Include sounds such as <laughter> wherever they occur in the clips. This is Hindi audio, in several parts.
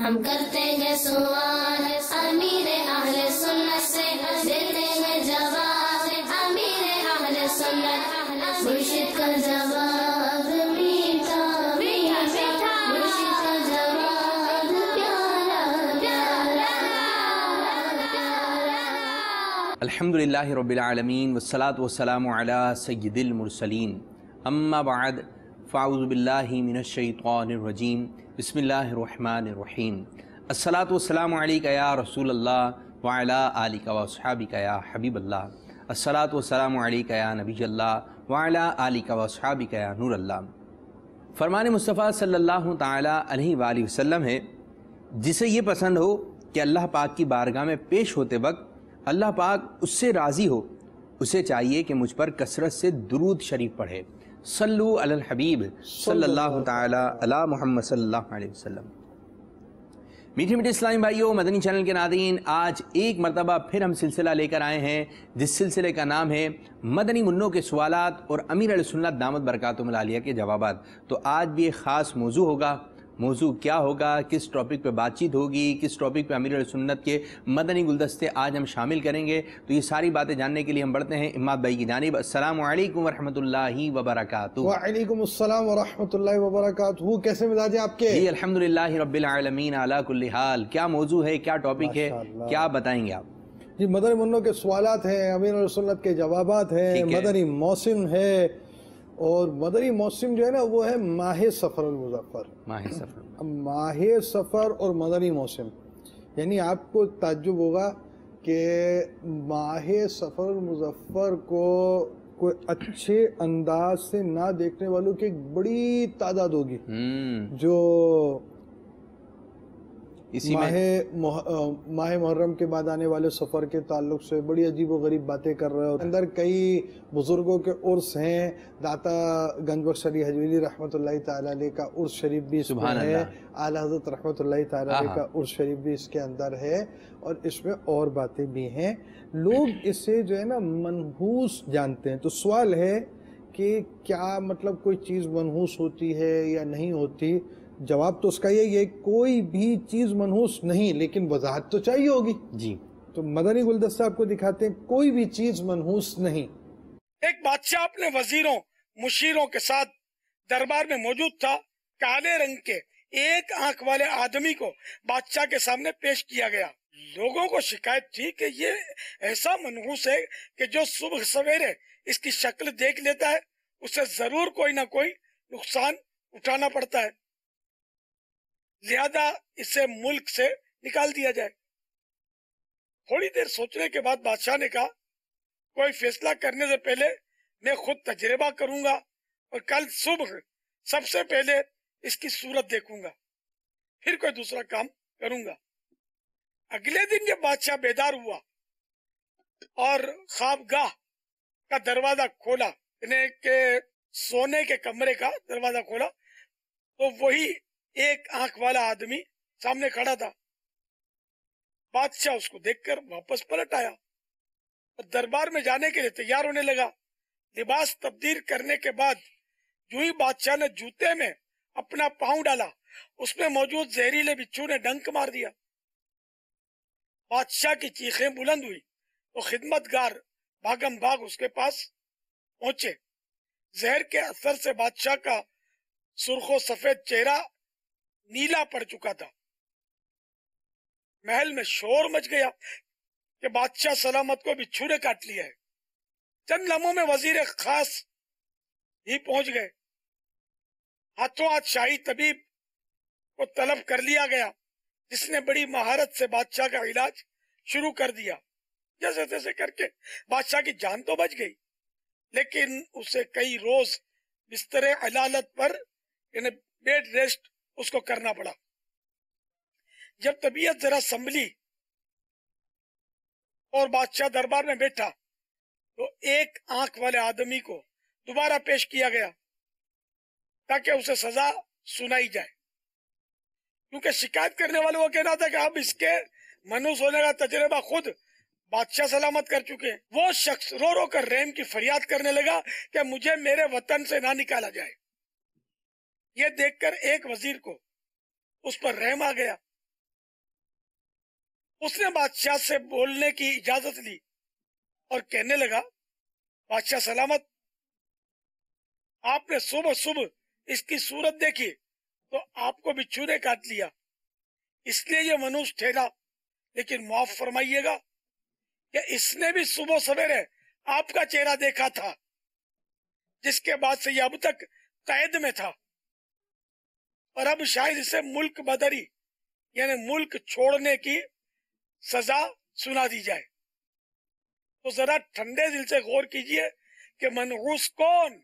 हम करते हैं सुमान अमीर अहले सुन्नत से देते हैं जवाब अमीर अहले सुन्नत मुर्शिद का जवाब मीठा मीठा मीठा मुर्शिद का जवाब प्यारा प्यारा अल्हम्दुलिल्लाह रब्बिल आलमीन वस्सलातु वस्सलामु अला सय्यिदिल मुरसलीन अम्मा बाद बसमीम असलात वसलाम या रसूल अल्लाह वाला आलिक वसहाबिक या हबीब अल्लाह असलात वसलाम या नबी अल्लाह वाला आलिक वसहाबिक या नूर अल्लाह फरमान मुस्तफ़ा सल्लल्लाहु अलैहि वसल्लम है जिसे ये पसंद हो कि अल्लाह पाक की बारगाह में पेश होते वक्त अल्लाह पाक उससे राज़ी हो उसे चाहिए कि मुझ पर कसरत से दरूद शरीफ पढ़े सल्लु अल हबीब सल्लल्लाहु ताला अला मोहम्मद सल्लल्लाहु अलैहि वसल्लम मीठे मीठे इस्लामी भाइयों मदनी चैनल के नादीन आज एक मरतबा फिर हम सिलसिला लेकर आए हैं जिस सिलसिले का नाम है मदनी मुन्नों के सवालत और अमीर सुन्नत दामद बरकातुमलिया के जवाब तो आज भी एक ख़ास मौजू होगा मौजू क्या होगा किस टॉपिक पर बातचीत होगी किस टॉपिक पे अमीर सुन्नत के मदनी गुलदस्ते आज हम शामिल करेंगे तो ये सारी बातें जानने के लिए हम बढ़ते हैं इमाद भाई की जानब असल वरहमल वबरक वालेकाम वरहमल वबरक कैसे मिजाज है आपके अलहमद अलहमदिल्ला रबालमीन क्या मौजू है क्या टॉपिक है क्या बताएंगे आप जी मदर मुन्नों के सवालत हैं अमीर सुन्नत के जवाब हैं मदनी मौसम है और मदरी मौसम जो है ना वो है माह सफ़र मुजफ़र माह सफ़र माह सफ़र और मदरी मौसम यानी आपको ताजुब होगा कि माह सफ़र मुजफ़र को कोई अच्छे अंदाज से ना देखने वालों की एक बड़ी तादाद होगी हम्म। जो इसी माह माह मुहर्रम के बाद आने वाले सफ़र के ताल्लुक से बड़ी अजीब गरीब बातें कर रहे हो अंदर कई बुज़ुर्गों के उर्स हैं दाता गंजबख्श अली हजवेली रहमत ताली का उर्स शरीफ भी है आला हजरत रहमत ताली का उर्स शरीफ भी इसके अंदर है और इसमें और बातें भी हैं लोग इसे जो है ना मनहूस जानते हैं तो सवाल है कि क्या मतलब कोई चीज़ मनहूस होती है या नहीं होती जवाब तो उसका यही है कोई भी चीज़ मनहूस नहीं लेकिन वजाहत तो चाहिए होगी जी तो मदनी गुलदस्ता आपको दिखाते हैं कोई भी चीज़ मनहूस नहीं एक बादशाह अपने वजीरों मुशीरों के साथ दरबार में मौजूद था काले रंग के एक आंख वाले आदमी को बादशाह के सामने पेश किया गया लोगों को शिकायत थी कि ये ऐसा मनहूस है कि जो सुबह सवेरे इसकी शक्ल देख लेता है उसे जरूर कोई ना कोई नुकसान उठाना पड़ता है लिहाजा इसे मुल्क से निकाल दिया जाए थोड़ी देर सोचने के बाद बादशाह ने कहा कोई फैसला करने से पहले मैं खुद तजर्बा करूंगा और कल सुबह सबसे पहले इसकी सूरत देखूंगा फिर कोई दूसरा काम करूंगा अगले दिन जब बादशाह बेदार हुआ और खाबगाह का दरवाजा खोला के सोने के कमरे का दरवाजा खोला तो वही एक आंख वाला आदमी सामने खड़ा था बादशाह उसको देखकर वापस पलट आया और दरबार में जाने के लिए तैयार होने लगा लिबास तब्दील करने के बाद जो ही बादशाह ने जूते में अपना पांव डाला उसमें मौजूद जहरीले बिच्छू ने डंक मार दिया बादशाह की चीखें बुलंद हुई और तो खिदमतगार भागम भाग उसके पास पहुंचे जहर के असर से बादशाह का सुर्खो सफेद चेहरा नीला पड़ चुका था महल में शोर मच गया कि बादशाह सलामत को बिच्छू ने काट लिया है चंद लम्हों में वजीर खास ही पहुंच गए हाथों हाथ शाही तबीब को तलब कर लिया गया जिसने बड़ी महारत से बादशाह का इलाज शुरू कर दिया जैसे तैसे करके बादशाह की जान तो बच गई लेकिन उसे कई रोज बिस्तर अलालत पर बेड रेस्ट उसको करना पड़ा जब तबीयत जरा संभली और बादशाह दरबार में बैठा तो एक आंख वाले आदमी को दोबारा पेश किया गया ताकि उसे सजा सुनाई जाए क्योंकि शिकायत करने वाले को कहना था कि अब इसके मनुष्य होने का तजर्बा खुद बादशाह सलामत कर चुके हैं वो शख्स रो रो कर रेम की फरियाद करने लगा कि मुझे मेरे वतन से ना निकाला जाए ये देखकर एक वजीर को उस पर रहम आ गया उसने बादशाह से बोलने की इजाजत ली और कहने लगा बादशाह सलामत आपने सुबह सुबह इसकी सूरत देखी तो आपको भी छूरे काट लिया इसलिए यह मनुष्य ठहरा लेकिन माफ फरमाइएगा कि इसने भी सुबह सवेरे आपका चेहरा देखा था जिसके बाद से यह अब तक कैद में था और अब शायद इसे मुल्क बदरी यानी मुल्क छोड़ने की सजा सुना दी जाए तो जरा ठंडे दिल से गौर कीजिए कि मनहूस कौन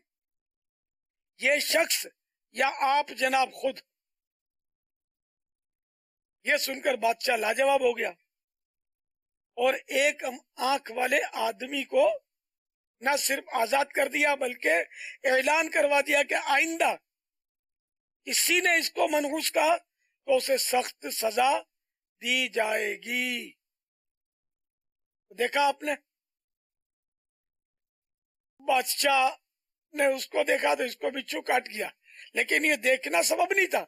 ये शख्स या आप जनाब खुद ये सुनकर बादशाह लाजवाब हो गया और एक आंख वाले आदमी को न सिर्फ आजाद कर दिया बल्कि ऐलान करवा दिया कि आइंदा किसी ने इसको मनहूस कहा तो उसे सख्त सजा दी जाएगी देखा आपने बादशाह ने उसको देखा तो इसको बिच्छू काट गया लेकिन ये देखना सबब नहीं था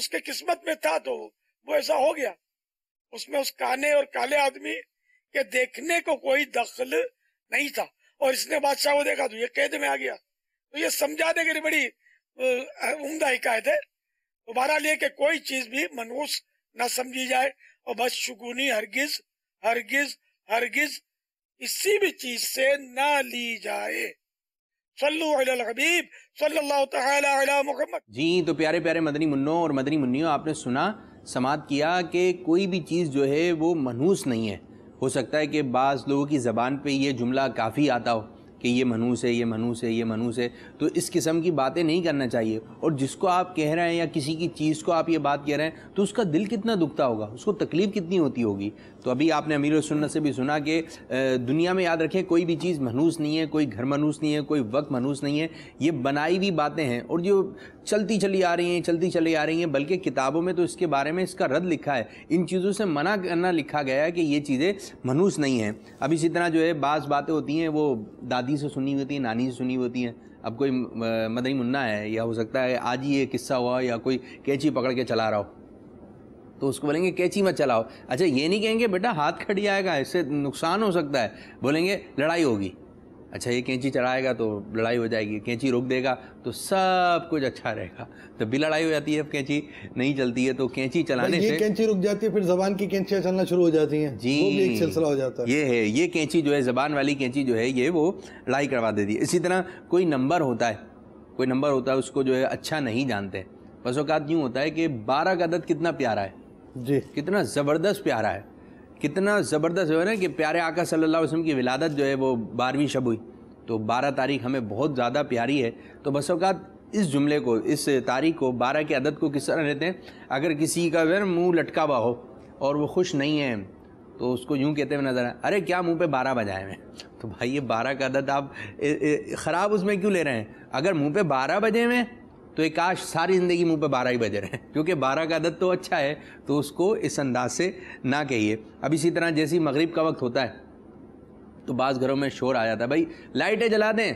उसके किस्मत में था तो वो ऐसा हो गया उसमें उस काने और काले आदमी के देखने को कोई दखल नहीं था और इसने बादशाह को देखा तो ये कैद में आ गया तो ये समझा दे लिए बड़ी उमदा हिकायत है दोबारा लिए कि कोई चीज भी मनूस न समझी जाए और बस शुगुनी हरगिज हरगिज हरगिज इसी भी चीज से न ली जाए जी तो प्यारे प्यारे मदनी मुन्नो और मदनी मुन्नियों आपने सुना समाप्त किया कि कोई भी चीज़ जो है वो मनहूस नहीं है हो सकता है कि बाज़ लोगों की ज़बान पे ये जुमला काफ़ी आता हो कि ये मनूस है ये मनूस है ये मनूस है तो इस किस्म की बातें नहीं करना चाहिए और जिसको आप कह रहे हैं या किसी की चीज़ को आप ये बात कह रहे हैं तो उसका दिल कितना दुखता होगा उसको तकलीफ़ कितनी होती होगी तो अभी आपने अमीर सुन्नत से भी सुना कि दुनिया में याद रखें कोई भी चीज़ मनूस नहीं है कोई घर मनूस नहीं है कोई वक्त मनूस नहीं है ये बनाई हुई बातें हैं और जो चलती चली आ रही हैं चलती चली आ रही हैं बल्कि किताबों में तो इसके बारे में इसका रद्द लिखा है इन चीज़ों से मना करना लिखा गया है कि ये चीज़ें मनूस नहीं हैं अब इसी तरह जो है बास बातें होती हैं वो दादी से सुनी होती हैं नानी से सुनी होती हैं अब कोई मदनी मुन्ना है या हो सकता है आज ही ये किस्सा हुआ या कोई कैची पकड़ के चला रहा हो तो उसको बोलेंगे कैची मत चलाओ अच्छा ये नहीं कहेंगे बेटा हाथ खड़ी आएगा इससे नुकसान हो सकता है बोलेंगे लड़ाई होगी अच्छा ये कैंची चढ़ाएगा तो लड़ाई हो जाएगी कैंची रोक देगा तो सब कुछ अच्छा रहेगा तो भी लड़ाई हो जाती है अब कैंची नहीं चलती है तो कैंची चलाने से कैंची रुक जाती है फिर जबान की कैंचियाँ चलना शुरू हो जाती हैं जी वो भी एक सिलसिला हो जाता है ये है ये कैंची जो है जबान वाली कैंची जो है ये वो लड़ाई करवा देती है इसी तरह कोई नंबर होता है कोई नंबर होता है उसको जो है अच्छा नहीं जानते बस अवकात यूँ होता है कि बारह का दत कितना प्यारा है जी कितना ज़बरदस्त प्यारा है कितना ज़बरदस्त जो है ना कि प्यारे आका सल्लल्लाहु अलैहि वसल्लम की विलादत जो है वो बारहवीं शब हुई तो बारह तारीख हमें बहुत ज़्यादा प्यारी है तो बस अवकात इस जुमले को इस तारीख को बारह की अदद को किस तरह लेते हैं अगर किसी का जो मुँह लटका हुआ हो और वो खुश नहीं है तो उसको यूँ कहते हुए नज़र आए अरे क्या मुँह पे बारह बजाए हुए तो भाई ये बारह का अदद आप ख़राब उसमें क्यों ले रहे हैं अगर मुँह पे बारह बजे हुए तो एक काश सारी ज़िंदगी मुंह पे बारह ही बज रहे हैं क्योंकि बारह का आदत तो अच्छा है तो उसको इस अंदाज से ना कहिए अब इसी तरह जैसे ही मगरिब का वक्त होता है तो बाज़ घरों में शोर आ जाता है भाई लाइटें जला दें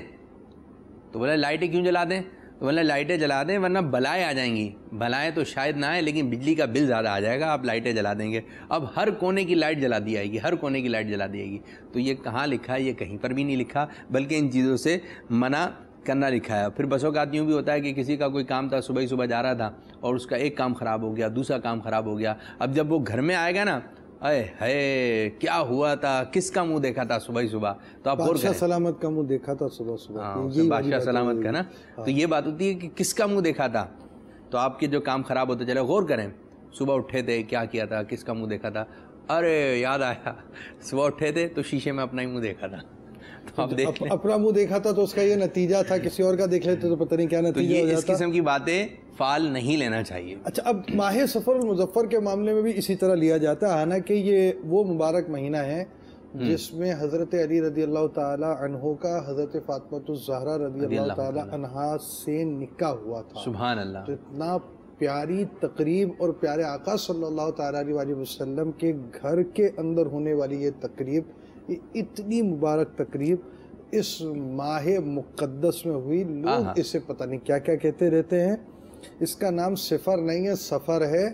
तो बोला लाइटें क्यों जला दें तो बोला लाइटें जला दें वरना बलाएँ आ जाएंगी बलाएँ तो शायद ना आए लेकिन बिजली का बिल ज़्यादा आ जाएगा आप लाइटें जला देंगे अब हर कोने की लाइट जला दी जाएगी हर कोने की लाइट जला दी जाएगी तो ये कहाँ लिखा है ये कहीं पर भी नहीं लिखा बल्कि इन चीज़ों से मना करना लिखा है फिर बसों का यूँ भी होता है कि किसी का कोई काम था सुबह ही सुबह जा रहा था और उसका एक काम ख़राब हो गया दूसरा काम ख़राब हो गया अब जब वो घर में आएगा ना अरे है क्या हुआ था किसका मुंह देखा था सुबह ही सुबह तो आप बादशाह सलामत का मुंह देखा था सुबह सुबह हाँ, बादशाह सलामत का ना हाँ। तो ये बात होती है कि किसका मुंह देखा था तो आपके जो काम ख़राब होते चले गौर करें सुबह उठे थे क्या किया था किसका मुंह देखा था अरे याद आया सुबह उठे थे तो शीशे में अपना ही मुंह देखा था तो आप देख अप, अपना मुंह देखा था तो उसका ये नतीजा था किसी और का देख लेते तो पता नहीं क्या तो नतीजा तो ये हो जाता। इस किस्म की बातें फाल नहीं लेना चाहिए अच्छा अब माह सफ़र मुजफ्फ़र के मामले में भी इसी तरह लिया जाता है हालांकि ये वो मुबारक महीना है हम्म। जिसमें हज़रत अली रदी अल्लाह तहो का हज़रत फातमतरा रदी अल्लाह तहा से निका हुआ था सुबह अल्लाह तो इतना प्यारी तकरीब और प्यारे आका सल्लल्लाहु अलैहि वसल्लम के घर के अंदर होने वाली ये तकरीब इतनी मुबारक तकरीब इस माह मुकदस में हुई लोग इसे पता नहीं क्या क्या कहते रहते हैं इसका नाम सिफर नहीं है सफ़र है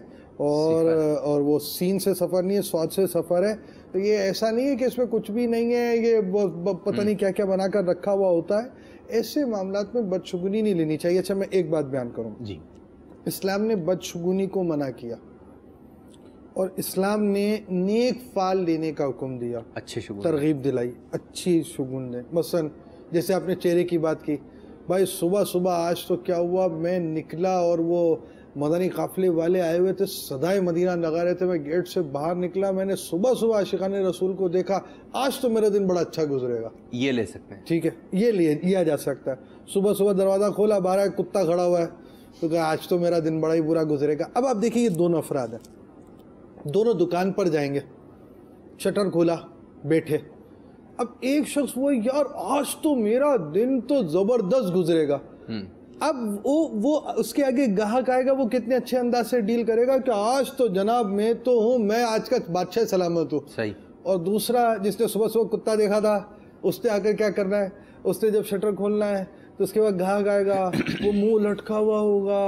और और वो सीन से सफ़र नहीं है स्वाद से सफ़र है तो ये ऐसा नहीं है कि इसमें कुछ भी नहीं है ये पता नहीं हम्म। क्या क्या बनाकर रखा हुआ होता है ऐसे मामला में बदशगुनी नहीं लेनी चाहिए अच्छा मैं एक बात बयान करूँ जी इस्लाम ने बदशगुनी को मना किया और इस्लाम ने नेक फाल लेने का हुक्म दिया अच्छे शुगुन तरगीब दिलाई अच्छी शुगुन ने मसन जैसे आपने चेहरे की बात की भाई सुबह सुबह आज तो क्या हुआ मैं निकला और वो मदनी काफ़िले वाले आए हुए थे सदाए मदीना लगा रहे थे मैं गेट से बाहर निकला मैंने सुबह सुबह आशिकान रसूल को देखा आज तो मेरा दिन बड़ा अच्छा गुजरेगा ये ले सकते हैं ठीक है ये लिए लिया जा सकता है सुबह सुबह दरवाज़ा खोला बारह कुत्ता खड़ा हुआ है तो क्या आज तो मेरा दिन बड़ा ही बुरा गुजरेगा अब आप देखिए ये दोनों अफराद हैं दोनों दुकान पर जाएंगे शटर खोला बैठे अब एक शख्स वो यार आज तो मेरा दिन तो ज़बरदस्त गुजरेगा हम्म। अब वो वो उसके आगे ग्राहक आएगा वो कितने अच्छे अंदाज से डील करेगा कि आज तो जनाब मैं तो हूँ मैं आज का बादशाह सलामत हूँ सही और दूसरा जिसने सुबह सुबह कुत्ता देखा था उसने आकर क्या करना है उसने जब शटर खोलना है तो उसके बाद घाघ आएगा वो मुंह लटका हुआ होगा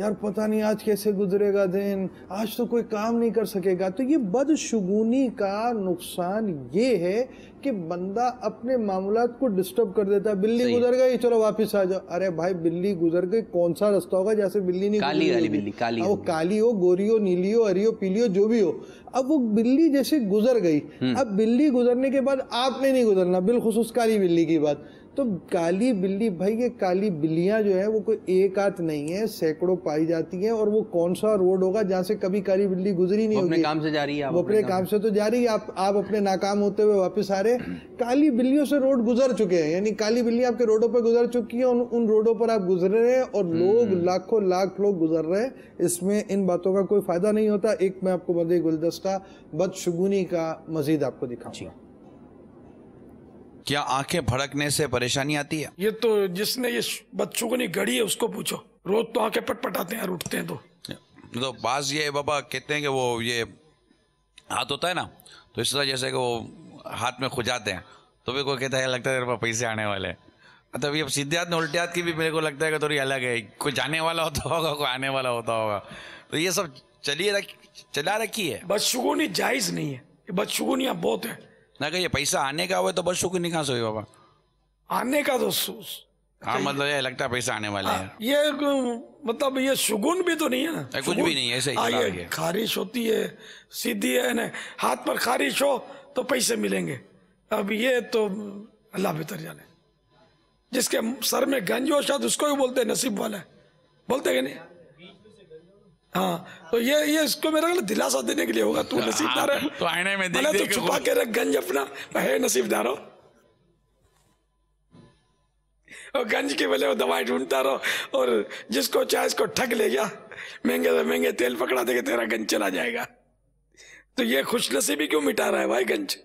यार पता नहीं आज कैसे गुजरेगा दिन आज तो कोई काम नहीं कर सकेगा तो ये बदशगुनी का नुकसान ये है कि बंदा अपने मामला को डिस्टर्ब कर देता है बिल्ली गुजर गई चलो वापस आ जाओ अरे भाई बिल्ली गुजर गई कौन सा रास्ता होगा जैसे बिल्ली नहीं काली वाली बिल्ली काली वो काली हो गोरी हो नीली हो हरी हो पीली हो जो भी हो अब वो बिल्ली जैसे गुजर गई हम्म। अब बिल्ली गुजरने के बाद आपने नहीं गुजरना बिलखसूस काली बिल्ली की बात तो काली बिल्ली भाई ये काली बिल्लियाँ जो है वो कोई एक आध नहीं है सैकड़ों पाई जाती हैं और वो कौन सा रोड होगा जहाँ से कभी काली बिल्ली गुजरी नहीं होगी काम से जा रही है वो अपने काम से तो जा रही है आप आप अपने नाकाम होते हुए वापस आ रहे काली बिल्लियों से रोड गुजर चुके हैं यानी काली बिल्ली आपके रोडों पर गुजर चुकी है उन रोडों पर आप गुजर रहे हैं और हम्म। लोग लाखों लाख लोग गुजर रहे हैं इसमें इन बातों का कोई फ़ायदा नहीं होता एक मैं आपको मदे गुलदस्ता बदशगुनी का मजीद आपको दिखाऊंगा क्या आंखें भड़कने से परेशानी आती है ये तो जिसने ये बच्चों को नहीं गढ़ी है उसको पूछो रोज तो आंखें पटपटाते हैं उठते हैं तो तो बाज ये बाबा कहते हैं कि वो ये हाथ होता है ना तो इस तरह जैसे कि वो हाथ में खुजाते हैं तो भी कोई कहता है लगता है पैसे आने वाले मतलब ये सीधे हाथ में उल्टे हाथ की भी मेरे को लगता है कि थोड़ी अलग है कोई जाने वाला होता होगा कोई आने वाला होता होगा तो ये सब चलिए रख चला रखी है बदशुगुनी जायज़ नहीं है बदशगुनियाँ बहुत है ના पैसा પૈસા આને કા હોય તો બસો की निकास हुई बाबा आने का तो हाँ मतलब ये लगता है पैसा आने वाले हैं हाँ, ये मतलब ये सुगुन भी तो नहीं है ना कुछ भी नहीं है ऐसे ही हाँ, खारिश होती है सीधी है ना हाथ पर खारिश हो तो पैसे मिलेंगे अब ये तो अल्लाह बेहतर जाने जिसके सर में गंज हो शायद उसको भी बोलते नसीब वाला है बोलते कि नहीं हाँ तो ये ये इसको मेरा दिलासा देने के लिए होगा तू नसीबदार है हाँ, तो आईने में देख तो छुपा के रख गंज अपना है नसीबदार हो और गंज की बोले वो दवाई ढूंढता रहो और जिसको चाहे इसको ठग ले गया महंगे से महंगे तेल पकड़ा देगा तेरा गंज चला जाएगा तो ये खुश नसीबी क्यों मिटा रहा है भाई गंज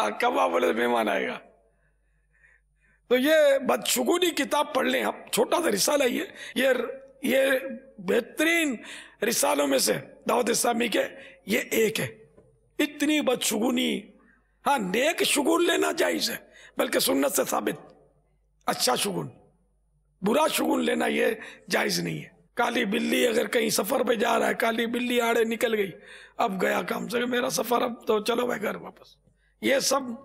आ कब आप बोले मेहमान आएगा तो ये बदशुगुनी किताब पढ़ लें आप छोटा सा रिसाला ये ये ये बेहतरीन रिसालों में से दाऊद इस्लामी के ये एक है इतनी बदशगुनी हाँ नेक शगुन लेना जायज़ है बल्कि सुन्नत से साबित अच्छा शगुन बुरा शगुन लेना ये जायज़ नहीं है काली बिल्ली अगर कहीं सफ़र पे जा रहा है काली बिल्ली आड़े निकल गई अब गया काम से मेरा सफ़र अब तो चलो भाई घर वापस ये सब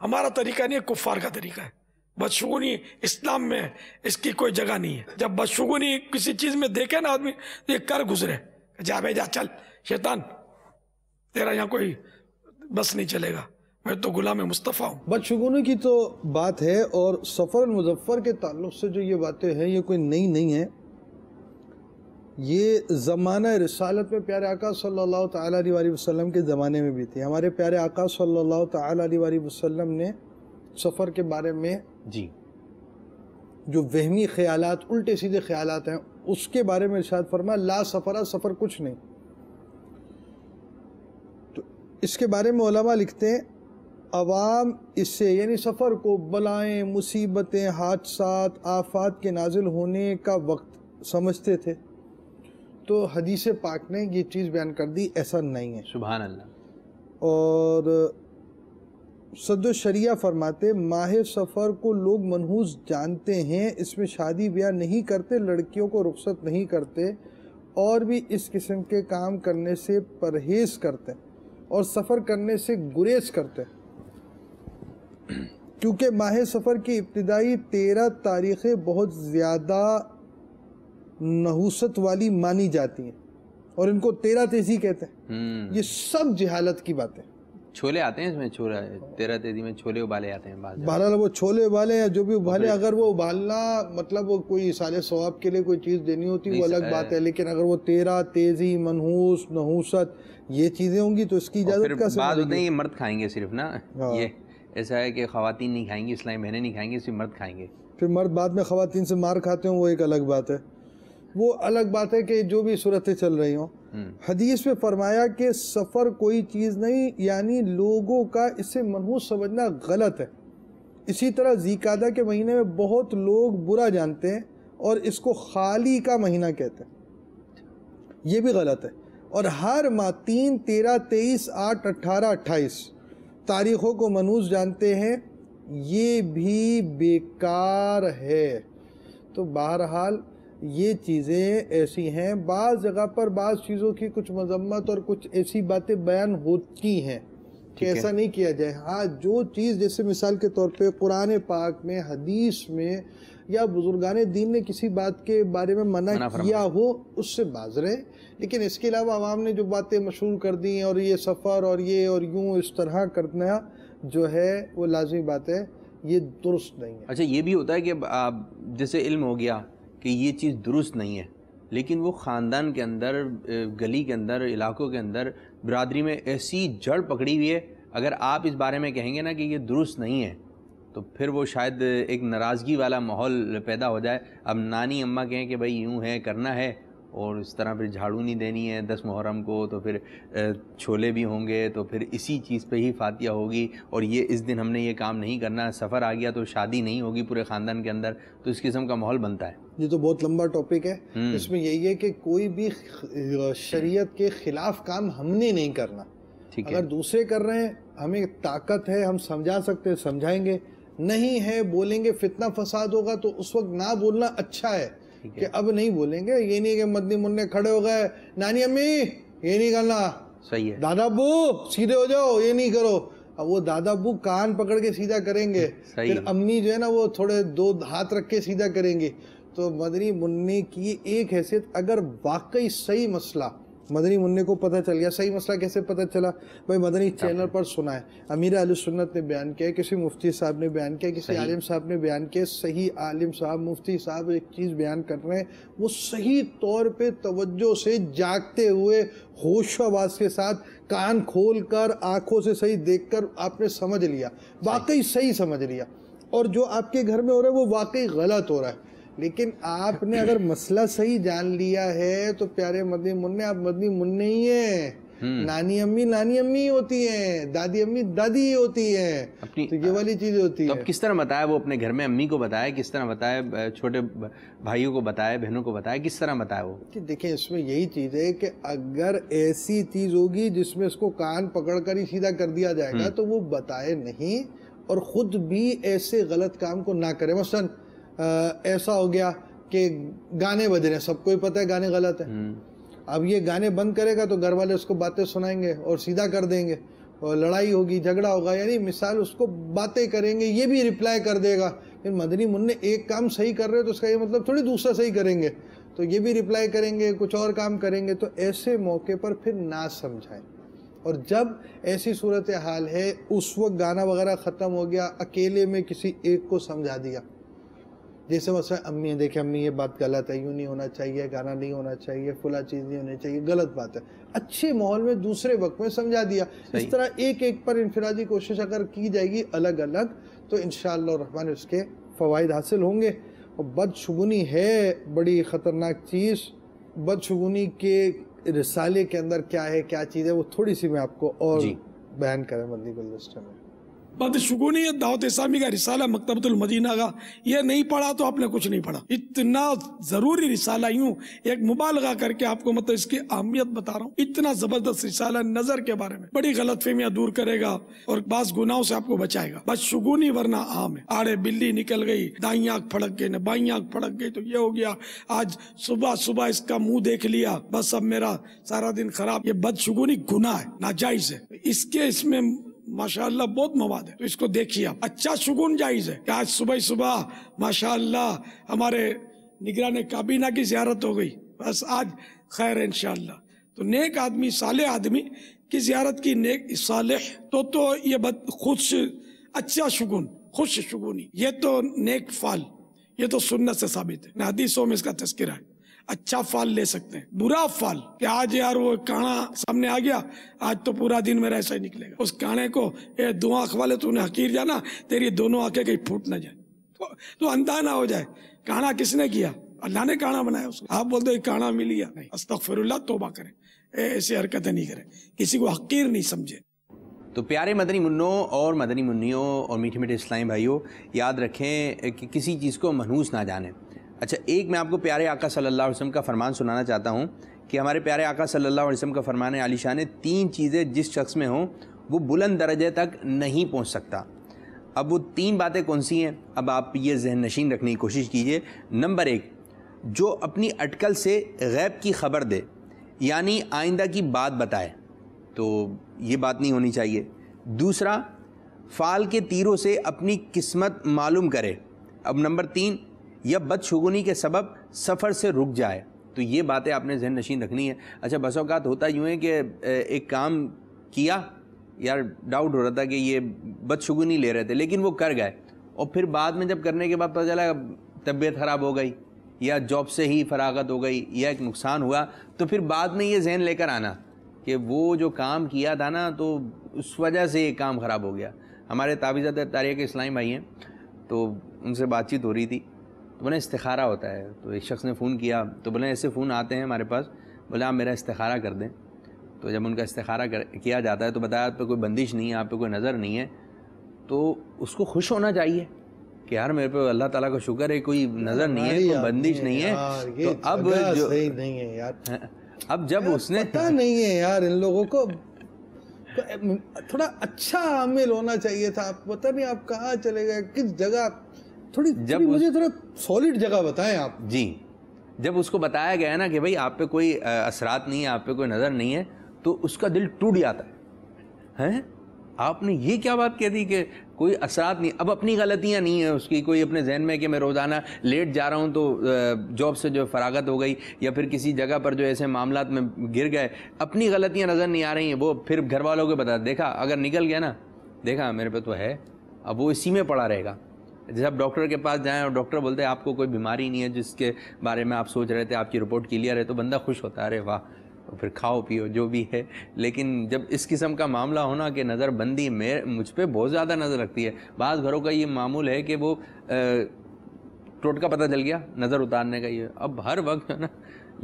हमारा तरीका नहीं है कुफार का तरीका है बदशगुनी इस्लाम में इसकी कोई जगह नहीं है जब बदशगुनी किसी चीज़ में देखे ना आदमी तो ये कर गुजरे जा भाई जा चल शैतान तेरा यहाँ कोई बस नहीं चलेगा मैं तो गुलाम मुस्तफ़ा हूँ बदशगुनी की तो बात है और सफ़र मुजफ्फ़र के ताल्लुक से जो ये बातें हैं ये कोई नई नहीं है ये ज़माना रसालत में प्यारे आका सल्लल्लाहु अलैहि वसल्लम के ज़माने में भी थी हमारे प्यारे आका सल्लल्लाहु अलैहि वसल्लम ने सफ़र के बारे में जी जो वहमी ख्याल उल्टे सीधे ख्याल हैं उसके बारे में शायद फरमा ला सफ़रा सफ़र कुछ नहीं तो इसके बारे में ओलमा लिखते हैं आवाम इससे यानी सफ़र को बलाएँ मुसीबतें हादसा आफात के नाजिल होने का वक्त समझते थे तो हदीस पाक ने ये चीज़ बयान कर दी ऐसा नहीं है सुबह अल्लाह और सदशरिया फरमाते माह सफ़र को लोग मनहूस जानते हैं इसमें शादी ब्याह नहीं करते लड़कियों को रुख्सत नहीं करते और भी इस किस्म के काम करने से परहेज करते और सफ़र करने से गुरेज करते क्योंकि माह सफ़र की इब्तदाई तेरह तारीखें बहुत ज़्यादा नहूसत वाली मानी जाती हैं और इनको तेरह तेजी कहते हैं हम्म। ये सब जहालत की बातें छोले आते हैं इसमें छोला तेरह तेजी में छोले उबाले आते हैं बहरहाल वो छोले उबाले या जो भी उबाले तो अगर वो उबालना मतलब वो कोई सारे स्वाब के लिए कोई चीज़ देनी होती वो अलग बात है लेकिन अगर वो तेरह तेजी मनहूस नहूसत ये चीज़ें होंगी तो इसकी इजाज़त का बात होते हैं ये मर्द खाएंगे सिर्फ ना हाँ। ये ऐसा है कि खातन नहीं खाएंगी इसलिए महीने नहीं खाएंगे सिर्फ मर्द खाएंगे फिर मर्द बाद में खातन से मार खाते हो वो एक अलग बात है वो अलग बात है कि जो भी सूरतें चल रही हों हम्म। हदीस में फरमाया कि सफ़र कोई चीज़ नहीं यानी लोगों का इसे मनहूस समझना गलत है इसी तरह जीकादा के महीने में बहुत लोग बुरा जानते हैं और इसको खाली का महीना कहते हैं ये भी गलत है और हर माह तीन तेरह तेईस आठ अट्ठारह अट्ठाईस तारीख़ों को मनूस जानते हैं ये भी बेकार है तो बहरहाल ये चीज़ें ऐसी हैं बाज़ जगह पर बाज़ चीज़ों की कुछ मजम्मत और कुछ ऐसी बातें बयान होती हैं कि ऐसा नहीं किया जाए हाँ जो चीज़ जैसे मिसाल के तौर पे कुरान पाक में हदीस में या बुजुर्गान दीन ने किसी बात के बारे में मना, मना किया हो उससे बाज रहे लेकिन इसके अलावा आवाम ने जो बातें मशहूर कर दी हैं और ये सफ़र और ये और यूँ इस तरह करना जो है वो लाजमी बात है ये दुरुस्त नहीं है अच्छा ये भी होता है कि आप जैसे इल्म हो गया कि ये चीज़ दुरुस्त नहीं है लेकिन वो ख़ानदान के अंदर गली के अंदर इलाकों के अंदर बरदरी में ऐसी जड़ पकड़ी हुई है अगर आप इस बारे में कहेंगे ना कि ये दुरुस्त नहीं है तो फिर वो शायद एक नाराज़गी वाला माहौल पैदा हो जाए अब नानी अम्मा कहें कि भाई यूँ है करना है और इस तरह फिर झाड़ू नहीं देनी है दस मुहर्रम को तो फिर छोले भी होंगे तो फिर इसी चीज़ पे ही फातिया होगी और ये इस दिन हमने ये काम नहीं करना सफ़र आ गया तो शादी नहीं होगी पूरे ख़ानदान के अंदर तो इस किस्म का माहौल बनता है ये तो बहुत लंबा टॉपिक है हम्म। इसमें यही है कि कोई भी शरीय के ख़िलाफ़ काम हमने नहीं करना ठीक है अगर दूसरे कर रहे हैं हमें ताकत है हम समझा सकते हैं समझाएंगे नहीं है बोलेंगे फितना फसाद होगा तो उस वक्त ना बोलना अच्छा है कि अब नहीं बोलेंगे ये नहीं कि मदनी मुन्ने खड़े हो गए नानी अम्मी ये नहीं करना सही है दादा बू सीधे हो जाओ ये नहीं करो अब वो दादा बू कान पकड़ के सीधा करेंगे फिर अम्मी जो है ना वो थोड़े दो हाथ रख के सीधा करेंगे तो मदनी मुन्ने की एक हैसियत अगर वाकई सही मसला मदनी मुन्ने को पता चल गया सही मसला कैसे पता चला भाई मदनी चैनल पर सुना है अमीर आलू सुन्नत ने बयान किया किसी मुफ्ती साहब ने बयान किया किसी आलिम साहब ने बयान किया सही आलिम साहब मुफ्ती साहब एक चीज़ बयान कर रहे हैं वो सही तौर पे तवज्जो से जागते हुए आवाज के साथ कान खोल कर आँखों से सही देख कर आपने समझ लिया वाकई सही समझ लिया और जो आपके घर में हो रहा है वो वाकई गलत हो रहा है लेकिन आपने अगर मसला सही जान लिया है तो प्यारे मदनी मुन्ने आप मदनी मुन्ने ही है हम्म। नानी अम्मी नानी अम्मी होती है दादी अम्मी दादी होती है अपनी तो ये वाली चीज होती तो है किस तरह बताया वो अपने घर में अम्मी को बताया किस तरह बताए छोटे भाइयों को बताए बहनों को बताया किस तरह बताया वो कि देखिए इसमें यही चीज है कि अगर ऐसी चीज होगी जिसमें उसको कान पकड़ कर ही सीधा कर दिया जाएगा हम्म। तो वो बताए नहीं और खुद भी ऐसे गलत काम को ना करे मसलन ऐसा हो गया कि गाने बज रहे हैं सबको ही पता है गाने गलत है हम्म। अब ये गाने बंद करेगा तो घर वाले उसको बातें सुनाएंगे और सीधा कर देंगे और लड़ाई होगी झगड़ा होगा यानी मिसाल उसको बातें करेंगे ये भी रिप्लाई कर देगा लेकिन मदनी मुन्ने एक काम सही कर रहे हो तो उसका ये मतलब थोड़ी दूसरा सही करेंगे तो ये भी रिप्लाई करेंगे कुछ और काम करेंगे तो ऐसे मौके पर फिर ना समझाएं और जब ऐसी सूरत हाल है उस वक्त गाना वगैरह ख़त्म हो गया अकेले में किसी एक को समझा दिया ये सब असर अच्छा, अम्मी है देखिए अम्मी ये बात गलत है यूँ नहीं होना चाहिए गाना नहीं होना चाहिए फुला चीज़ नहीं होनी चाहिए गलत बात है अच्छे माहौल में दूसरे वक्त में समझा दिया इस तरह एक एक पर इनफरादी कोशिश अगर की जाएगी अलग अलग तो इन रहमान उसके फ़वाद हासिल होंगे और बदशगुनी है बड़ी ख़तरनाक चीज़ बदशगुनी के रिसाले के अंदर क्या है क्या चीज़ है वो थोड़ी सी मैं आपको और बयान करें मदनी गुलदस्ते में बदशगुनी दावत इस्लामी का रिसाला मकतबतुल मदीना का ये नहीं पढ़ा तो आपने कुछ नहीं पढ़ा इतना ज़रूरी रिसाला यूं एक मुबालगा करके आपको मतलब इसकी अहमियत बता रहा हूँ इतना ज़बरदस्त रिसाला नज़र के बारे में बड़ी गलत फहमियां दूर करेगा और बास गुनाहों से आपको बचाएगा बस शुगुनी वरना आम है आड़े बिल्ली निकल गई दाई आँख फड़क गई ना बाई आंख फड़क गई तो ये हो गया आज सुबह सुबह इसका मुंह देख लिया बस अब मेरा सारा दिन खराब ये बदशगुनी गुना है नाजायज़ है इसके इसमें माशाल्लाह बहुत मवाद है तो इसको देखिए आप अच्छा सुकून जायज़ है आज सुबह सुबह माशाल्लाह हमारे निगरान काबीना की ज्यारत हो गई बस आज खैर इन तो नेक आदमी साले आदमी की ज्यारत की नेक साले तो तो ये बद खुश अच्छा सुकून खुश शुगुनी ये तो नेक फाल ये तो सुन्नत से साबित है हदीसों में इसका तस्करा है अच्छा फल ले सकते हैं बुरा फल कि आज यार वो काणा सामने आ गया आज तो पूरा दिन मेरा ऐसा ही निकलेगा उस काणे को ये दो आंख वाले तूने हकीर जाना तेरी दोनों आंखें कहीं फूट ना जाए तो, तो अंधा ना हो जाए काणा किसने किया अल्लाह ने काणा बनाया उसको आप बोल दो काणा मिल गया नहीं फिर तोबा करें ऐसी हरकतें नहीं करें किसी को हकीर नहीं समझे तो प्यारे मदनी मुन्नों और मदनी मुन्नियों और मीठे मीठे इस्लामी भाइयों याद रखें कि किसी चीज़ को मनहूस ना जाने अच्छा एक मैं आपको प्यारे आका सल्लल्लाहु अलैहि वसल्लम का फ़रमान सुनाना चाहता हूँ कि हमारे प्यारे आका सल्लल्लाहु अलैहि वसल्लम का फ़रमान आलिशान ने तीन चीज़ें जिस शख्स में हों वो बुलंद दर्जे तक नहीं पहुँच सकता अब वो तीन बातें कौन सी हैं अब आप ये जहन नशीन रखने की कोशिश कीजिए नंबर एक जो अपनी अटकल से गैब की खबर दे यानी आइंदा की बात बताए तो ये बात नहीं होनी चाहिए दूसरा फाल के तीरों से अपनी किस्मत मालूम करे अब नंबर तीन या बदशगुनी के सबब सफ़र से रुक जाए तो ये बातें आपने जहन नशीन रखनी है अच्छा बस अवकात होता यूँ है कि एक काम किया यार डाउट हो रहा था कि ये बदशगुनी ले रहे थे लेकिन वो कर गए और फिर बाद में जब करने के बाद पता चला तबीयत ख़राब हो गई या जॉब से ही फरागत हो गई या एक नुकसान हुआ तो फिर बाद में ये जहन लेकर आना कि वो जो काम किया था ना तो उस वजह से ये काम ख़राब हो गया हमारे ताबीज़त तारीख इस्लाम भाई हैं तो उनसे बातचीत हो रही थी तो बोले इस्तारा होता है तो एक शख्स ने फ़ोन किया तो बोले ऐसे फ़ोन आते हैं हमारे पास बोले आप मेरा इस्तारा कर दें तो जब उनका इस्तारा किया जाता है तो बताया आप पर कोई बंदिश नहीं है आप पे कोई नज़र नहीं है तो उसको खुश होना चाहिए कि यार मेरे पे अल्लाह ताला का शुक्र है कोई नज़र नहीं है कोई बंदिश नहीं है तो अब जो नहीं है यार तो हाँ, अब जब उसने पता नहीं है यार इन लोगों को थोड़ा अच्छा आमिल होना चाहिए था आप पता नहीं आप कहाँ चले गए किस जगह थोड़ी जब मुझे थोड़ा सॉलिड जगह बताएं आप जी जब उसको बताया गया ना कि भाई आप पे कोई असरात नहीं है आप पे कोई नज़र नहीं है तो उसका दिल टूट जाता है आपने ये क्या बात कह दी कि कोई असरात नहीं अब अपनी गलतियाँ नहीं है उसकी कोई अपने जहन में कि मैं रोज़ाना लेट जा रहा हूँ तो जॉब से जो फरागत हो गई या फिर किसी जगह पर जो ऐसे मामला में गिर गए अपनी गलतियाँ नज़र नहीं आ रही हैं वो फिर घर वालों को बता देखा अगर निकल गया ना देखा मेरे पे तो है अब वो इसी में पड़ा रहेगा जब डॉक्टर के पास जाएँ और डॉक्टर बोलते हैं आपको कोई बीमारी नहीं है जिसके बारे में आप सोच रहे थे आपकी रिपोर्ट क्लियर है तो बंदा खुश होता है अरे वाह तो फिर खाओ पियो जो भी है लेकिन जब इस किस्म का मामला होना कि नज़रबंदी मेरे मुझ पर बहुत ज़्यादा नज़र रखती है बाद घरों का ये मामूल है कि वो टोटका पता चल गया नज़र उतारने का ये अब हर वक्त है ना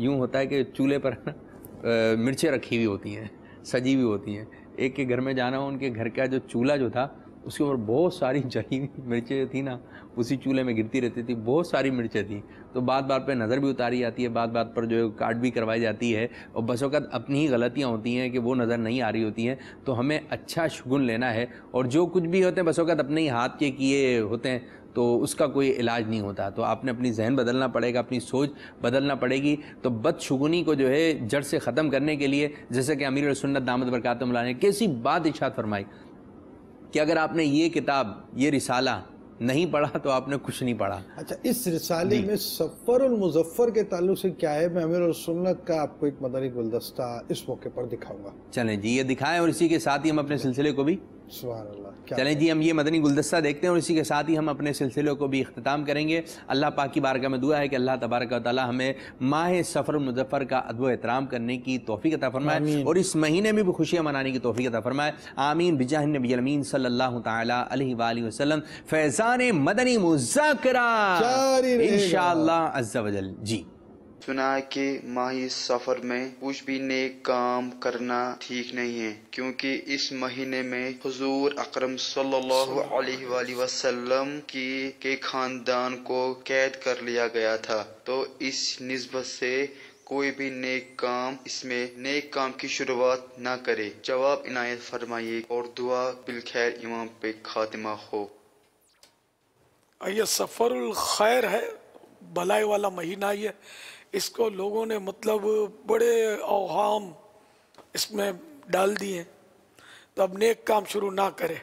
यूँ होता है कि चूल्हे पर ना मिर्चें रखी हुई होती हैं सजी हुई होती हैं एक के घर में जाना हो उनके घर का जो चूल्हा जो था उसके ऊपर बहुत सारी <laughs> जली मिर्चें थी ना उसी चूल्हे में गिरती रहती थी बहुत सारी मिर्चें थी तो बात बात पर नज़र भी उतारी जाती है बात बात पर जो है काट भी करवाई जाती है और बस वक़्त अपनी ही गलतियाँ होती हैं कि वो नज़र नहीं आ रही होती हैं तो हमें अच्छा शगुन लेना है और जो कुछ भी होते हैं बस वक़्त अपने ही हाथ के किए होते हैं तो उसका कोई इलाज नहीं होता तो आपने अपनी जहन बदलना पड़ेगा अपनी सोच बदलना पड़ेगी तो बदशगुनी को जो है जड़ से ख़त्म करने के लिए जैसे कि अमीर सुन्नत दामद बरकत ने कैसी बात इशात फरमाई कि अगर आपने ये किताब ये रिसाला नहीं पढ़ा तो आपने कुछ नहीं पढ़ा अच्छा इस रिसाले में सफ़र और मुजफ्फर के ताल्लुक से क्या है मैं अमीर और सुन्नत का आपको एक मदनी गुलदस्ता इस मौके पर दिखाऊंगा चलें जी ये दिखाएं और इसी के साथ ही हम अपने सिलसिले को भी चलें जी हम ये मदनी गुलदस्ता देखते हैं और इसी के साथ ही हम अपने सिलसिले को भी अख्ताम करेंगे अल्लाह पाक की बारगाह में दुआ है कि अल्लाह तबारक ताली हमें माह सफ़र मुजफ़र का अदब एहतराम करने की तोफ़ी अता फ़रमाए और इस महीने में भी खुशियाँ मनाने की तोफ़ी अता फ़रमाए आमीन बिजाहन नबी अलमीन सल्ला तसलम फैज़ान मदनी मुजाकरा इन शाह जी सुना है कि माही सफर में कुछ भी नेक काम करना ठीक नहीं है क्योंकि इस महीने में हजूर अक्रम सलम की के खानदान को कैद कर लिया गया था तो इस नस्बत से कोई भी नेक काम इसमें नेक काम की शुरुआत ना करे जवाब इनायत फरमाइए और दुआ बिलखैर इमाम पे खात्मा हो यह सफ़र खैर है भलाई वाला महीना ये इसको लोगों ने मतलब बड़े अवहाम इसमें डाल दिए तो अब नेक काम शुरू ना करे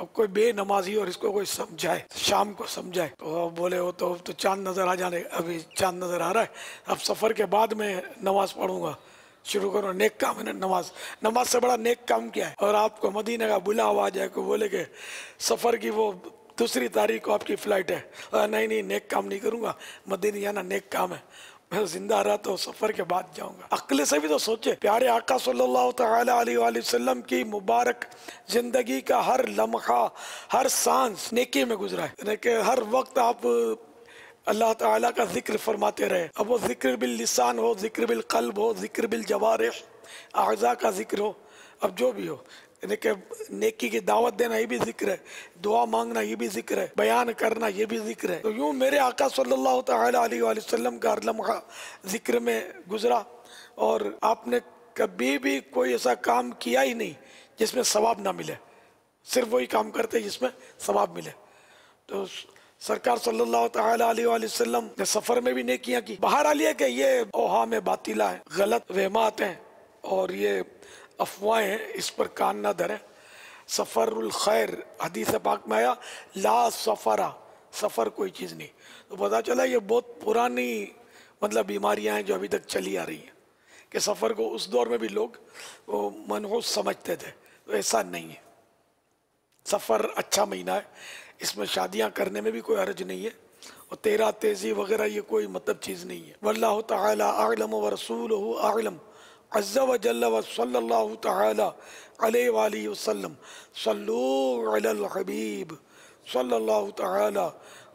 अब कोई बेनमाजी और इसको कोई समझाए शाम को समझाए तो अब बोले वो तो तो चांद नज़र आ जाने अभी चांद नज़र आ रहा है अब सफ़र के बाद में नमाज़ पढ़ूँगा शुरू करो नेक काम है नमाज नमाज से बड़ा नेक काम क्या है और आपको मदीना का बुला हुआ जाए को बोले कि सफ़र की वो दूसरी तारीख को आपकी फ़्लाइट है नहीं नहीं नेक काम नहीं करूँगा मदीने जाना नेक काम है मैं जिंदा रहा तो सफर के बाद जाऊंगा अकले से भी तो सोचे प्यारे आका सल्लल्लाहु अलैहि वसल्लम की मुबारक जिंदगी का हर लम्हा हर सांस नेकी में गुजरा है यानी हर वक्त आप अल्लाह ताला का जिक्र फरमाते रहे अब वो जिक्र बिल लिसान हो जिक्र बिल कल्ब हो जिक्र बिल जवार आज़ा का जिक्र हो अब जो भी हो इनके नेकी की दावत देना ये भी जिक्र है दुआ मांगना ये भी जिक्र है बयान करना ये भी जिक्र है तो यूँ मेरे आका सल्लल्लाहु अलैहि वसल्लम का लम्हा जिक्र में गुजरा और आपने कभी भी कोई ऐसा काम किया ही नहीं जिसमें सवाब ना मिले सिर्फ वही काम करते जिसमें सवाब मिले तो सरकार सल्लल्लाहु अलैहि वसल्लम ने सफ़र में भी नेकियां की बाहर आ लिया कि ये ओहा में बातिला है गलत वहमात हैं और ये अफवाहें इस पर कान ना धरें सफ़रुल खैर हदीस पाक में आया ला सफ़रा सफ़र कोई चीज़ नहीं तो पता चला ये बहुत पुरानी मतलब बीमारियां हैं जो अभी तक चली आ रही हैं कि सफ़र को उस दौर में भी लोग मनहूस समझते थे तो ऐसा नहीं है सफ़र अच्छा महीना है इसमें शादियां करने में भी कोई अर्ज नहीं है और तेरा तेज़ी वगैरह ये कोई मतलब चीज़ नहीं है वल्ला तलम व रसूल आलम عز وجل وصلى الله تعالى عليه وآله وسلم صلوا على الحبيب صلى الله تعالى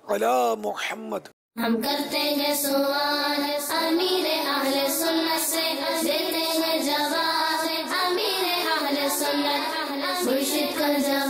على محمد हम करते हैं सवाल अमीर अहल सुन्नत से देते हैं जवाब अमीर अहल सुन्नत मुर्शिद का जवाब